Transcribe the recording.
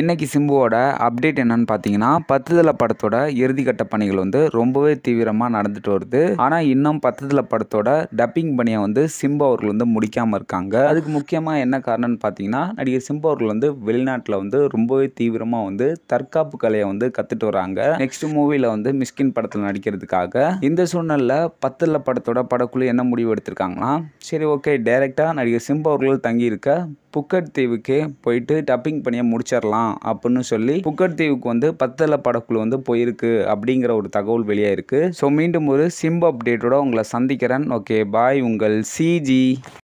இன்றைக்கி சிம்புவோட அப்டேட் என்னன்னு பார்த்தீங்கன்னா பத்துதல படத்தோட இறுதிக்கட்ட பணிகள் வந்து ரொம்பவே தீவிரமாக நடந்துட்டு வருது ஆனால் இன்னும் பத்துதல படத்தோட டப்பிங் பணியை வந்து சிம்பு அவர்கள் வந்து முடிக்காமல் இருக்காங்க அதுக்கு முக்கியமாக என்ன காரணம்னு பார்த்தீங்கன்னா நடிகர் சிம்பு அவர்கள் வந்து வெளிநாட்டில் வந்து ரொம்பவே தீவிரமாக வந்து தற்காப்பு கலையை வந்து கற்றுட்டு வராங்க நெக்ஸ்ட் மூவியில் வந்து மிஸ்கின் படத்தில் நடிக்கிறதுக்காக இந்த சூழ்நிலையில் பத்துதல படத்தோட படக்குழு என்ன முடிவு எடுத்திருக்காங்கன்னா சரி ஓகே டேரெக்டாக நடிகர் சிம்பு அவர்கள் தங்கியிருக்க புக்கட் தீவுக்கே போயிட்டு டப்பிங் பணியை முடிச்சிடலாம் அப்படின்னு சொல்லி புக்கட் தீவுக்கு வந்து பத்தல படக்குழு வந்து போயிருக்கு அப்படிங்கிற ஒரு தகவல் வெளியாயிருக்கு ஸோ மீண்டும் ஒரு சிம்பு அப்டேட்டோட உங்களை சந்திக்கிறேன் ஓகே பாய் உங்கள் சிஜி